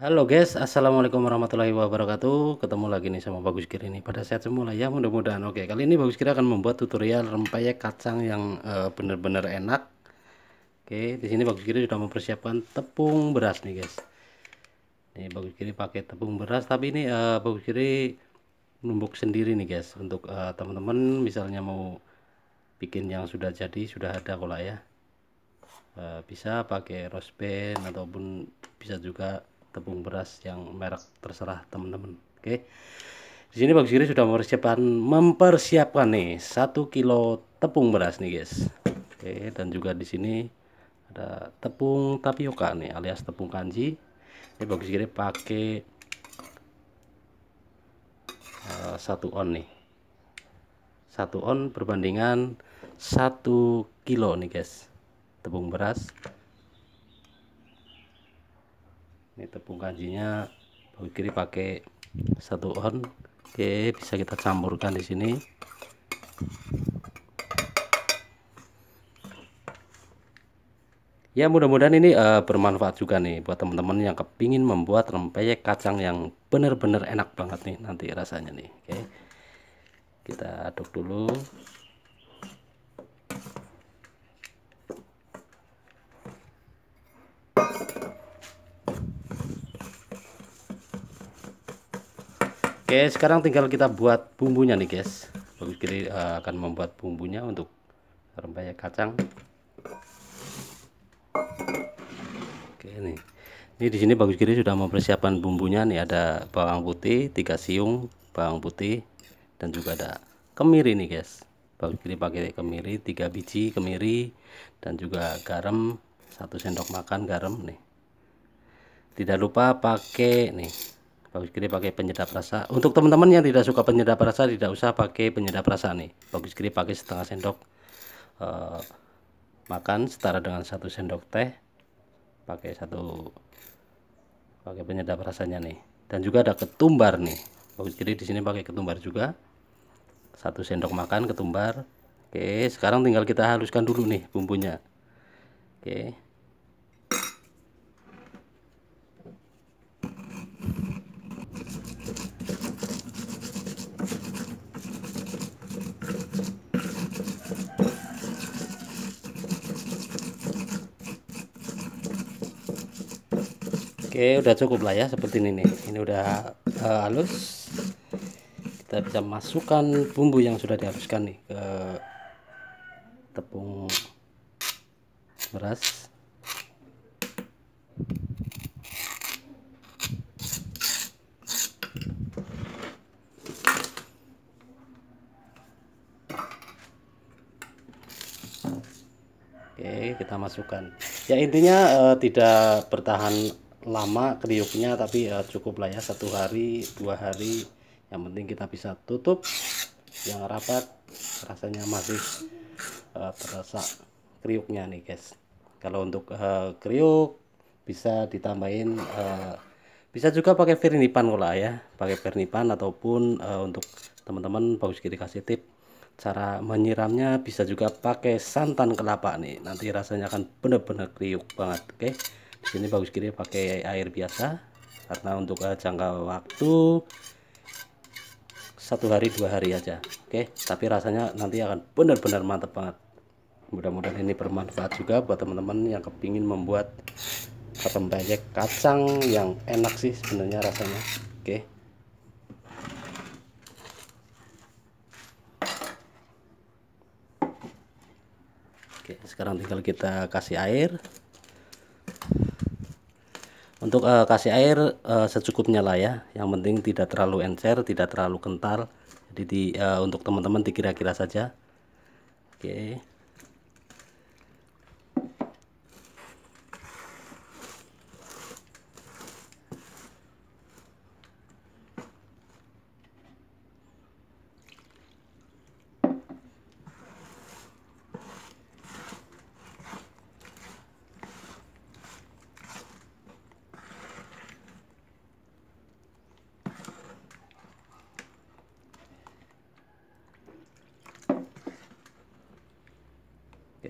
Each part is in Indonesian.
Halo guys, assalamualaikum warahmatullahi wabarakatuh. Ketemu lagi nih sama Bagus Kira ini. Pada sehat semula ya, mudah-mudahan oke. Kali ini Bagus Kira akan membuat tutorial rempeyek kacang yang eh, benar-benar uh, enak. Oke, di sini Bagus Kira sudah mempersiapkan tepung beras nih guys. Ini Bagus Kiri pakai tepung beras, tapi ini uh, Bagus Kiri numbuk sendiri nih guys. Untuk eh, teman-teman misalnya mau bikin yang sudah jadi sudah ada kolak ya. Uh, bisa pakai rose ataupun bisa juga tepung beras yang merek terserah teman-teman oke okay. di sini Bang Siri sudah mempersiapkan mempersiapkan nih satu kilo tepung beras nih guys oke dan juga di sini ada tepung tapioka nih alias tepung kanji ini Bang Siri pakai uh, satu on nih satu on perbandingan satu kilo nih guys tepung beras ini tepung kanjinya bagi kiri pakai satu on oke bisa kita campurkan di sini ya mudah-mudahan ini uh, bermanfaat juga nih buat teman-teman yang kepingin membuat rempeyek kacang yang benar-benar enak banget nih nanti rasanya nih oke kita aduk dulu Oke, sekarang tinggal kita buat bumbunya nih, guys. Bagus Kiri eh, akan membuat bumbunya untuk rempeyek ya, kacang. Oke, ini, Ini di sini Bagus Kiri sudah mempersiapkan bumbunya nih, ada bawang putih, tiga siung, bawang putih, dan juga ada kemiri nih, guys. Bagus Kiri pakai kemiri, tiga biji kemiri, dan juga garam, satu sendok makan garam nih. Tidak lupa pakai nih bagus kiri pakai penyedap rasa untuk teman-teman yang tidak suka penyedap rasa tidak usah pakai penyedap rasa nih bagus kiri pakai setengah sendok uh, makan setara dengan satu sendok teh pakai satu pakai penyedap rasanya nih dan juga ada ketumbar nih bagus kiri di sini pakai ketumbar juga satu sendok makan ketumbar oke sekarang tinggal kita haluskan dulu nih bumbunya oke Oke, udah cukup lah ya seperti ini nih. Ini udah uh, halus. Kita bisa masukkan bumbu yang sudah dihaluskan nih ke tepung beras. Oke, kita masukkan. Ya intinya uh, tidak bertahan lama kriuknya tapi ya cukup lah ya satu hari dua hari yang penting kita bisa tutup yang rapat rasanya masih uh, terasa kriuknya nih guys kalau untuk uh, kriuk bisa ditambahin uh, bisa juga pakai vernipan kalau ya pakai vernipan ataupun uh, untuk teman-teman bagus kita kasih tip cara menyiramnya bisa juga pakai santan kelapa nih nanti rasanya akan benar-benar kriuk banget oke okay? di sini bagus kiri pakai air biasa karena untuk eh, jangka waktu satu hari dua hari aja oke okay? tapi rasanya nanti akan benar-benar mantap banget mudah-mudahan ini bermanfaat juga buat teman-teman yang kepingin membuat bayek kacang yang enak sih sebenarnya rasanya oke okay. Oke, sekarang tinggal kita kasih air untuk uh, kasih air uh, secukupnya lah ya yang penting tidak terlalu encer tidak terlalu kental jadi di, uh, untuk teman-teman dikira-kira saja oke okay.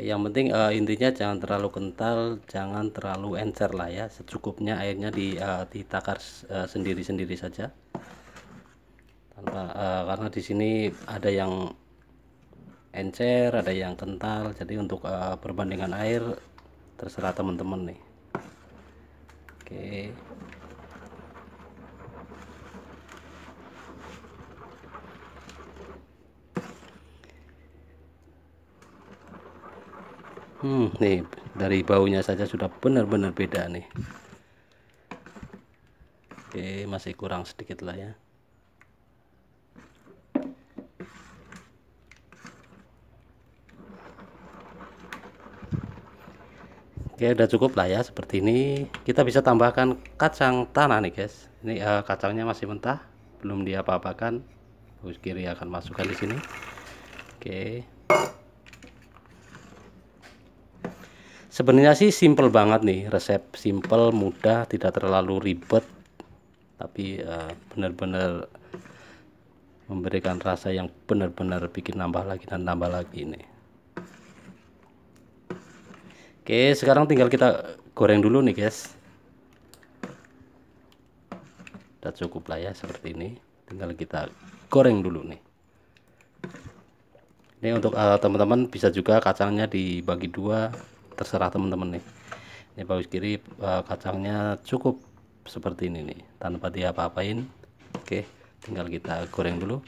yang penting uh, intinya jangan terlalu kental jangan terlalu encer lah ya secukupnya airnya di uh, ditakar eh, sendiri-sendiri uh, saja tanpa uh, karena di sini ada yang encer ada yang kental jadi untuk uh, perbandingan air terserah teman-teman nih oke Hmm, nih dari baunya saja sudah benar-benar beda nih. Oke, masih kurang sedikit lah ya. Oke, udah cukup lah ya seperti ini. Kita bisa tambahkan kacang tanah nih, guys. Ini uh, kacangnya masih mentah, belum diapa-apakan. Bus kiri akan masukkan di sini. Oke. Sebenarnya sih simple banget nih resep simple mudah tidak terlalu ribet tapi benar eh, benar-benar memberikan rasa yang benar-benar bikin nambah lagi dan nambah lagi ini oke sekarang tinggal kita goreng dulu nih guys udah cukup lah ya seperti ini tinggal kita goreng dulu nih ini untuk eh, teman-teman uh, teman -teman bisa juga kacangnya dibagi dua terserah teman-teman nih ini bagus kiri eh, kacangnya cukup seperti ini nih tanpa dia apa-apain oke tinggal kita goreng dulu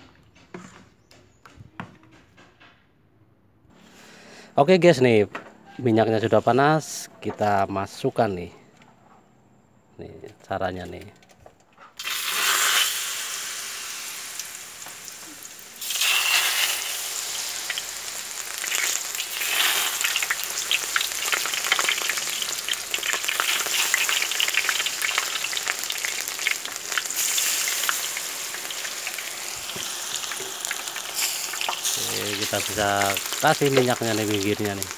oke guys nih minyaknya sudah panas kita masukkan nih nih caranya nih kita bisa kasih minyaknya nih pinggirnya nih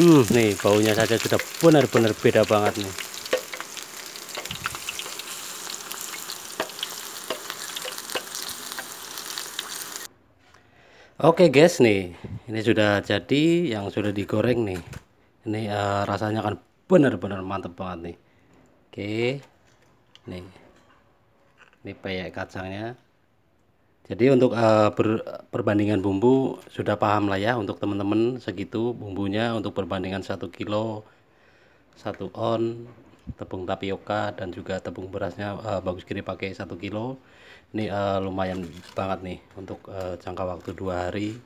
hmm nih baunya saja sudah benar-benar beda banget nih Oke okay guys nih, ini sudah jadi yang sudah digoreng nih. Ini uh, rasanya kan benar-benar mantep banget nih. Oke, okay. nih, ini peyek kacangnya. Jadi untuk uh, ber, perbandingan bumbu sudah paham lah ya untuk teman-teman segitu bumbunya untuk perbandingan 1 kilo 1 on tepung tapioka dan juga tepung berasnya uh, bagus kiri pakai 1 kilo. Ini uh, lumayan banget nih untuk uh, jangka waktu dua hari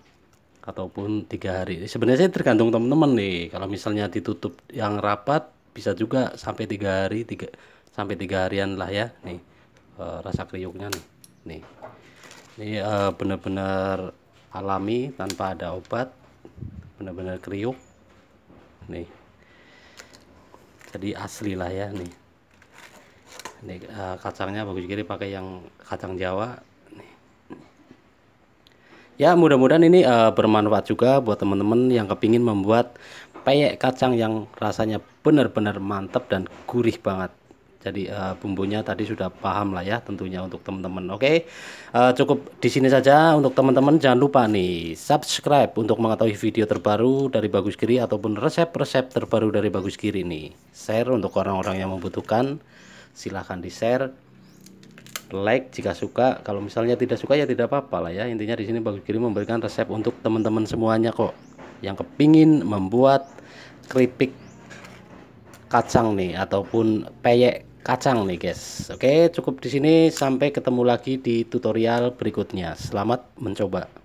ataupun tiga hari. Sebenarnya tergantung teman-teman nih. Kalau misalnya ditutup yang rapat bisa juga sampai tiga hari tiga sampai tiga harian lah ya nih uh, rasa kriuknya nih nih ini uh, eh, benar-benar alami tanpa ada obat benar-benar kriuk nih jadi asli lah ya nih ini uh, eh, kacangnya bagus sekali pakai yang kacang jawa nih. ya mudah-mudahan ini uh, bermanfaat juga buat teman-teman yang kepingin membuat peyek kacang yang rasanya benar-benar mantap dan gurih banget jadi uh, bumbunya tadi sudah paham lah ya tentunya untuk teman-teman oke okay? uh, eh, cukup di sini saja untuk teman-teman jangan lupa nih subscribe untuk mengetahui video terbaru dari Bagus Kiri ataupun resep-resep terbaru dari Bagus Kiri ini share untuk orang-orang yang membutuhkan silahkan di share like jika suka kalau misalnya tidak suka ya tidak apa-apa lah ya intinya di sini Bagus Kiri memberikan resep untuk teman-teman semuanya kok yang kepingin membuat keripik kacang nih ataupun peyek kacang nih guys oke cukup di sini sampai ketemu lagi di tutorial berikutnya selamat mencoba